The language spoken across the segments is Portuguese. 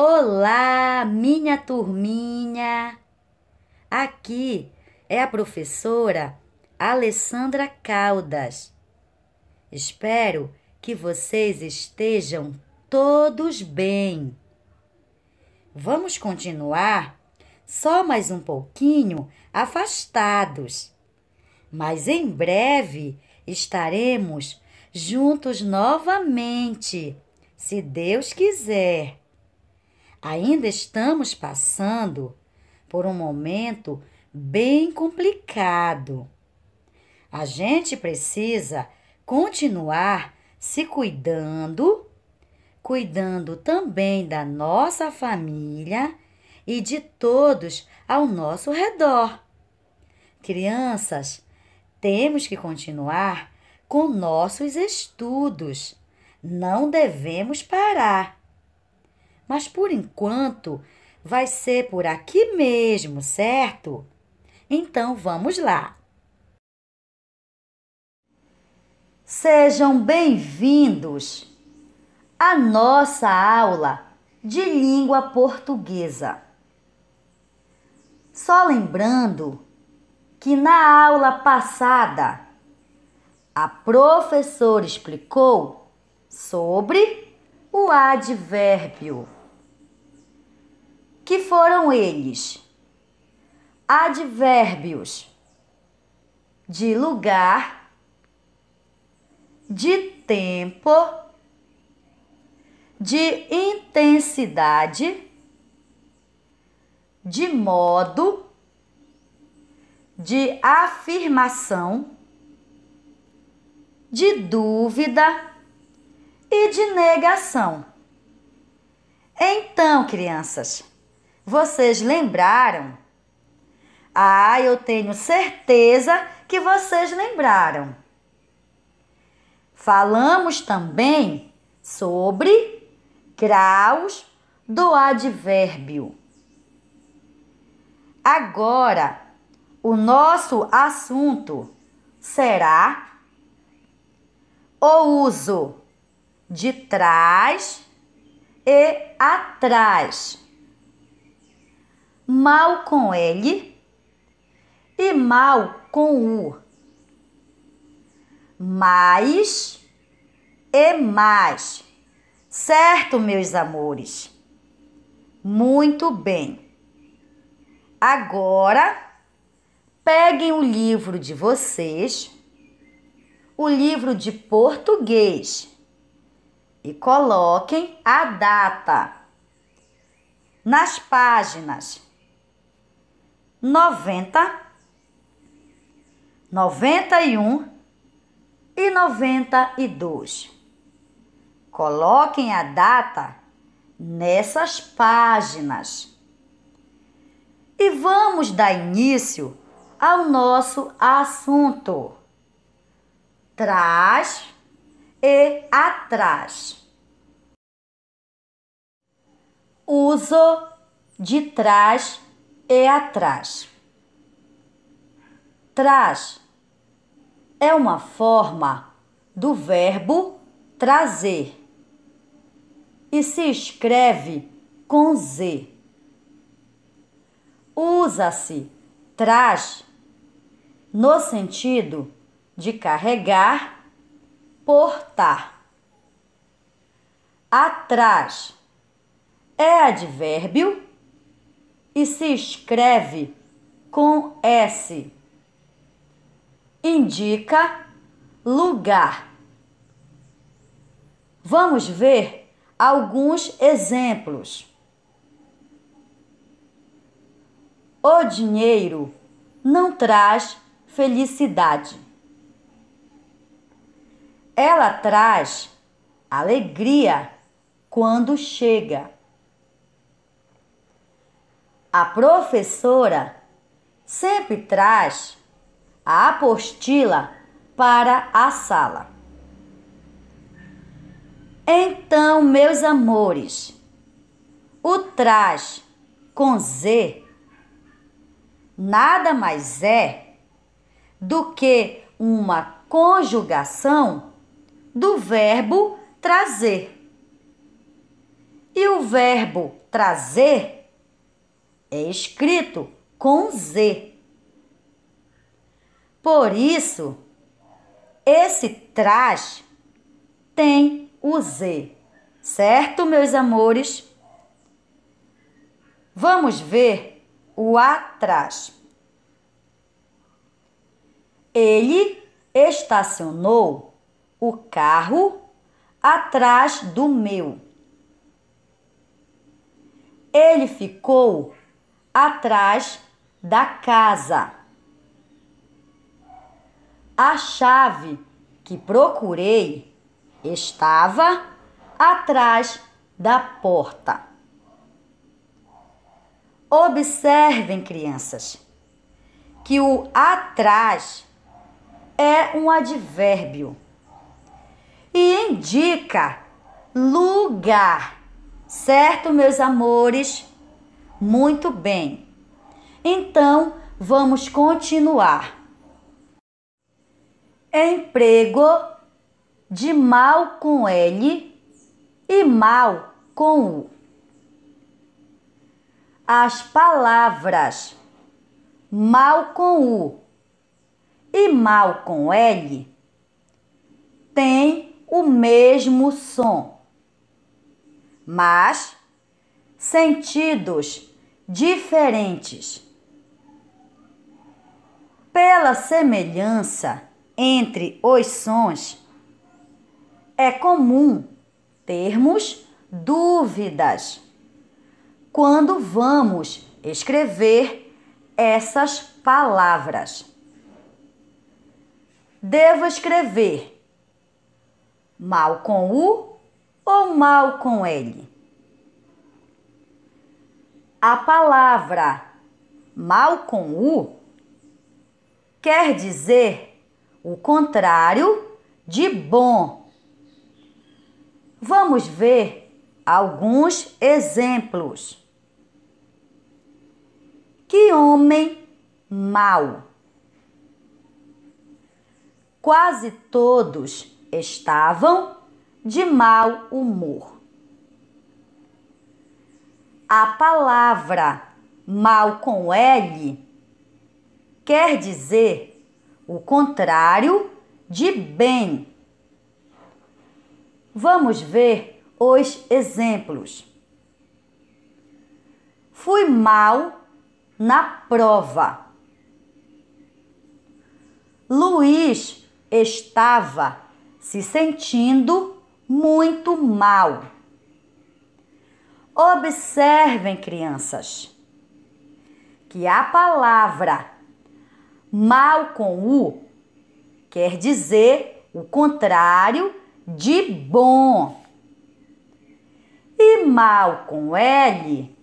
Olá, minha turminha! Aqui é a professora Alessandra Caldas. Espero que vocês estejam todos bem. Vamos continuar só mais um pouquinho afastados, mas em breve estaremos juntos novamente, se Deus quiser ainda estamos passando por um momento bem complicado. A gente precisa continuar se cuidando, cuidando também da nossa família e de todos ao nosso redor. Crianças, temos que continuar com nossos estudos. Não devemos parar mas por enquanto vai ser por aqui mesmo, certo? Então vamos lá. Sejam bem-vindos à nossa aula de língua portuguesa. Só lembrando que na aula passada a professora explicou sobre o advérbio que foram eles? Advérbios de lugar, de tempo, de intensidade, de modo, de afirmação, de dúvida e de negação. Então, crianças, vocês lembraram? Ah, eu tenho certeza que vocês lembraram. Falamos também sobre graus do advérbio. Agora, o nosso assunto será o uso de trás e atrás mal com L e mal com U. Mais e mais. Certo, meus amores? Muito bem. Agora, peguem o livro de vocês, o livro de português, e coloquem a data nas páginas noventa, noventa e um e noventa e dois. Coloquem a data nessas páginas. E vamos dar início ao nosso assunto. Trás e atrás. Uso de trás é atrás. Trás é uma forma do verbo trazer e se escreve com Z. Usa-se traz no sentido de carregar, portar. Atrás é advérbio e se escreve com S. Indica lugar. Vamos ver alguns exemplos. O dinheiro não traz felicidade. Ela traz alegria quando chega. A professora sempre traz a apostila para a sala. Então, meus amores, o traz com Z nada mais é do que uma conjugação do verbo trazer. E o verbo trazer escrito com Z. Por isso, esse traje tem o Z, certo, meus amores? Vamos ver o atrás. Ele estacionou o carro atrás do meu. Ele ficou atrás da casa. A chave que procurei estava atrás da porta. Observem, crianças, que o atrás é um advérbio e indica lugar, certo, meus amores? Muito bem. Então, vamos continuar. Emprego de mal com L e mal com U. As palavras mal com U e mal com L têm o mesmo som, mas sentidos diferentes. Pela semelhança entre os sons, é comum termos dúvidas quando vamos escrever essas palavras. Devo escrever mal com U ou mal com L? A palavra mal com U quer dizer o contrário de bom. Vamos ver alguns exemplos. Que homem mau. Quase todos estavam de mau humor a palavra mal com L quer dizer o contrário de bem. Vamos ver os exemplos. Fui mal na prova. Luiz estava se sentindo muito mal. Observem, crianças, que a palavra mal com U quer dizer o contrário de bom. E mal com L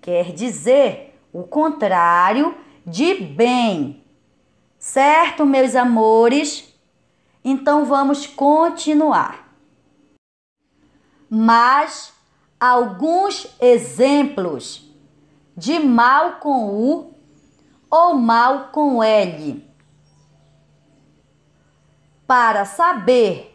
quer dizer o contrário de bem. Certo, meus amores? Então vamos continuar. Mas alguns exemplos de mal com U ou mal com L. Para saber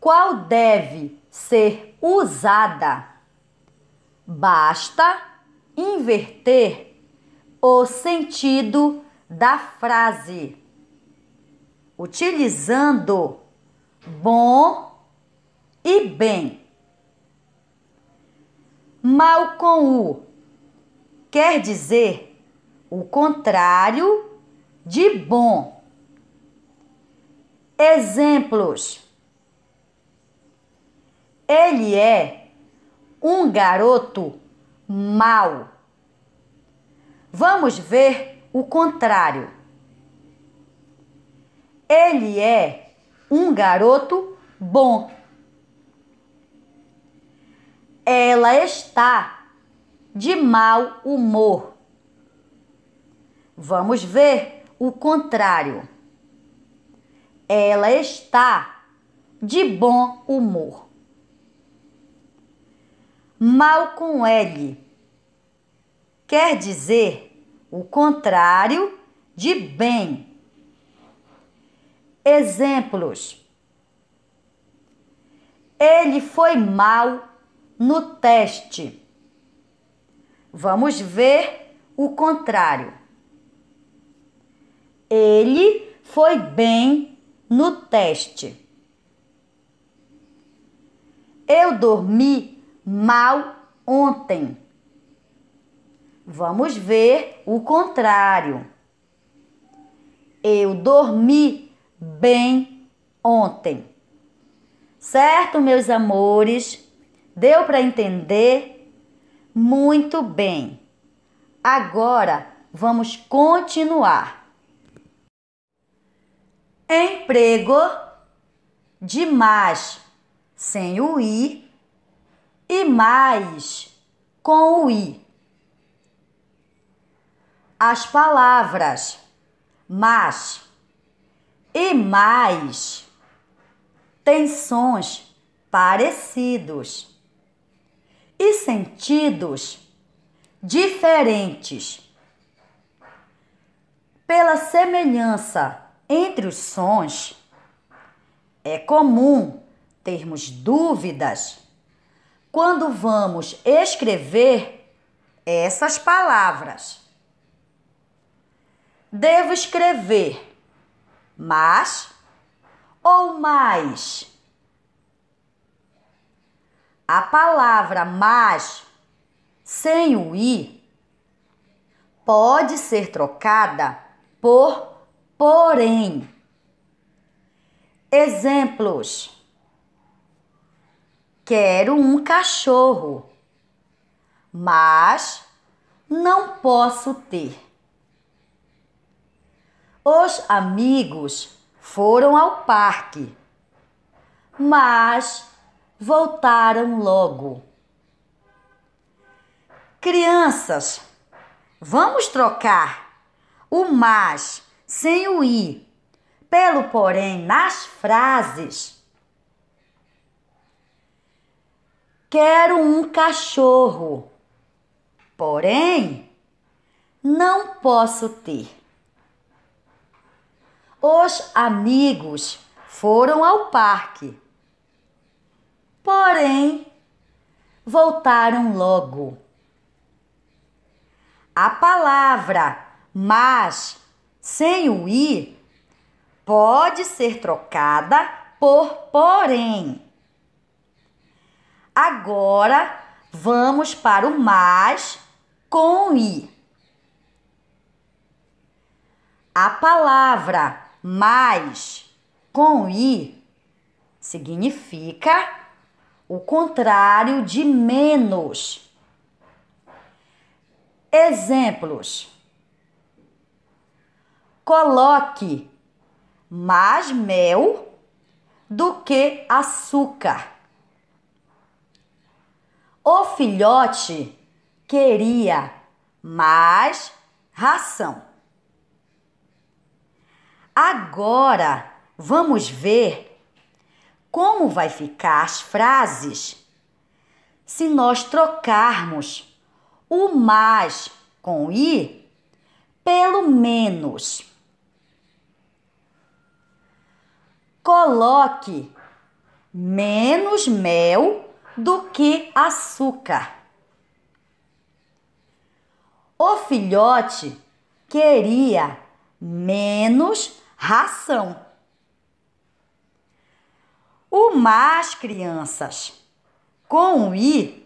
qual deve ser usada, basta inverter o sentido da frase, utilizando bom e bem. Mal com o quer dizer o contrário de bom. Exemplos: Ele é um garoto mau. Vamos ver o contrário. Ele é um garoto bom. Ela está de mau humor. Vamos ver o contrário. Ela está de bom humor. Mal com L quer dizer o contrário de bem. Exemplos: Ele foi mal no teste. Vamos ver o contrário. Ele foi bem no teste. Eu dormi mal ontem. Vamos ver o contrário. Eu dormi bem ontem. Certo, meus amores? Deu para entender? Muito bem. Agora vamos continuar. Emprego de mais sem o i e mais com o i. As palavras mas e mais têm sons parecidos e sentidos diferentes. Pela semelhança entre os sons, é comum termos dúvidas quando vamos escrever essas palavras. Devo escrever mas ou mais? A palavra mas sem o i pode ser trocada por porém. Exemplos: Quero um cachorro, mas não posso ter. Os amigos foram ao parque, mas voltaram logo. Crianças, vamos trocar o mas sem o i pelo porém nas frases. Quero um cachorro, porém não posso ter. Os amigos foram ao parque porém voltaram logo. A palavra mas sem o i pode ser trocada por porém. Agora vamos para o mas com i. A palavra mais com i significa o contrário de menos. Exemplos: coloque mais mel do que açúcar. O filhote queria mais ração. Agora vamos ver como vai ficar as frases se nós trocarmos o mais com i pelo menos. Coloque menos mel do que açúcar. O filhote queria menos ração. O mais crianças, com o i,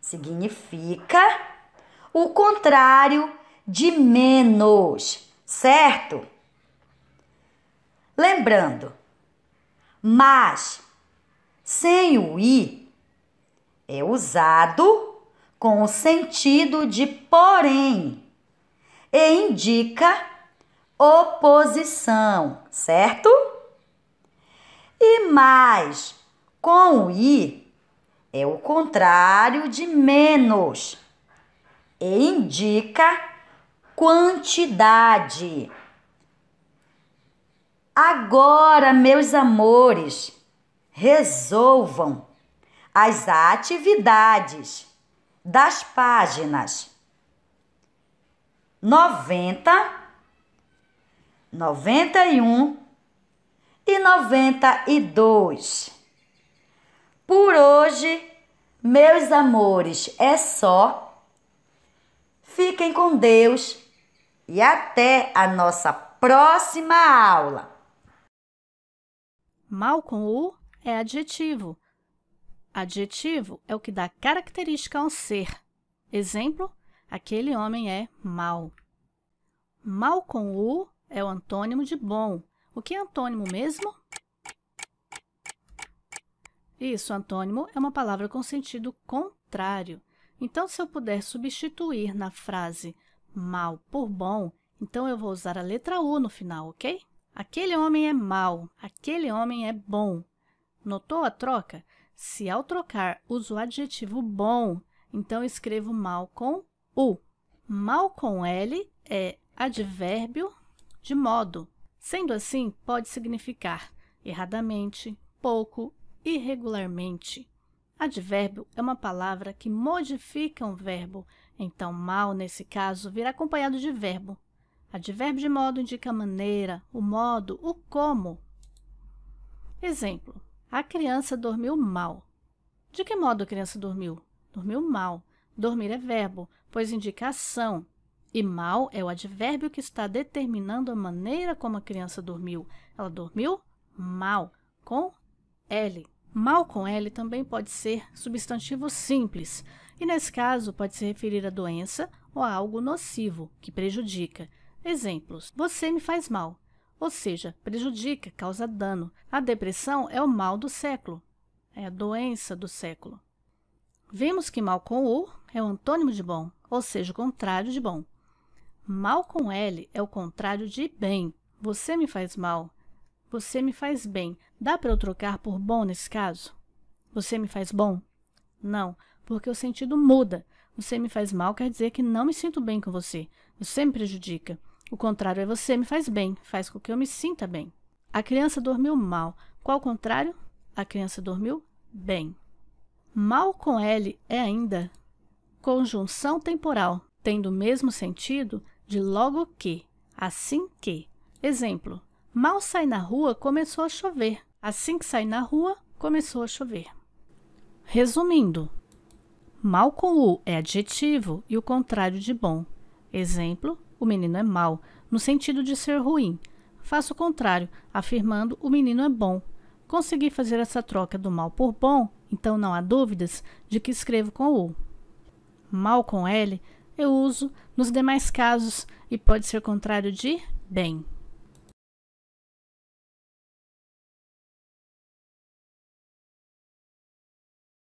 significa o contrário de menos, certo? Lembrando, mas sem o i é usado com o sentido de porém e indica oposição, certo? E mais, com o i é o contrário de menos e indica quantidade. Agora, meus amores, resolvam as atividades das páginas 90, 91 e noventa e dois. Por hoje, meus amores, é só. Fiquem com Deus e até a nossa próxima aula. Mal com U é adjetivo. Adjetivo é o que dá característica a um ser. Exemplo, aquele homem é mau. Mal com U é o antônimo de bom. O que é antônimo mesmo? Isso, antônimo é uma palavra com sentido contrário. Então, se eu puder substituir na frase mal por bom, então eu vou usar a letra U no final, ok? Aquele homem é mau, aquele homem é bom. Notou a troca? Se ao trocar uso o adjetivo bom, então escrevo mal com U. Mal com L é advérbio de modo. Sendo assim, pode significar erradamente, pouco, irregularmente. Advérbio é uma palavra que modifica um verbo, então mal, nesse caso, virá acompanhado de verbo. Advérbio de modo indica a maneira, o modo, o como. Exemplo, a criança dormiu mal. De que modo a criança dormiu? Dormiu mal. Dormir é verbo, pois indica ação, e mal é o advérbio que está determinando a maneira como a criança dormiu. Ela dormiu mal, com L. Mal com L também pode ser substantivo simples, e nesse caso pode se referir a doença ou a algo nocivo, que prejudica. Exemplos: Você me faz mal, ou seja, prejudica, causa dano. A depressão é o mal do século, é a doença do século. Vimos que mal com U é o antônimo de bom, ou seja, o contrário de bom. Mal com L é o contrário de bem. Você me faz mal. Você me faz bem. Dá para eu trocar por bom nesse caso? Você me faz bom? Não, porque o sentido muda. Você me faz mal quer dizer que não me sinto bem com você. Você me prejudica. O contrário é você me faz bem, faz com que eu me sinta bem. A criança dormiu mal. Qual o contrário? A criança dormiu bem. Mal com L é ainda conjunção temporal, tendo o mesmo sentido de logo que, assim que. Exemplo: mal sai na rua, começou a chover. Assim que sai na rua, começou a chover. Resumindo, mal com o é adjetivo e o contrário de bom. Exemplo: o menino é mau, no sentido de ser ruim. Faça o contrário, afirmando o menino é bom. Consegui fazer essa troca do mal por bom, então não há dúvidas de que escrevo com o. Mal com L eu uso nos demais casos e pode ser contrário de bem.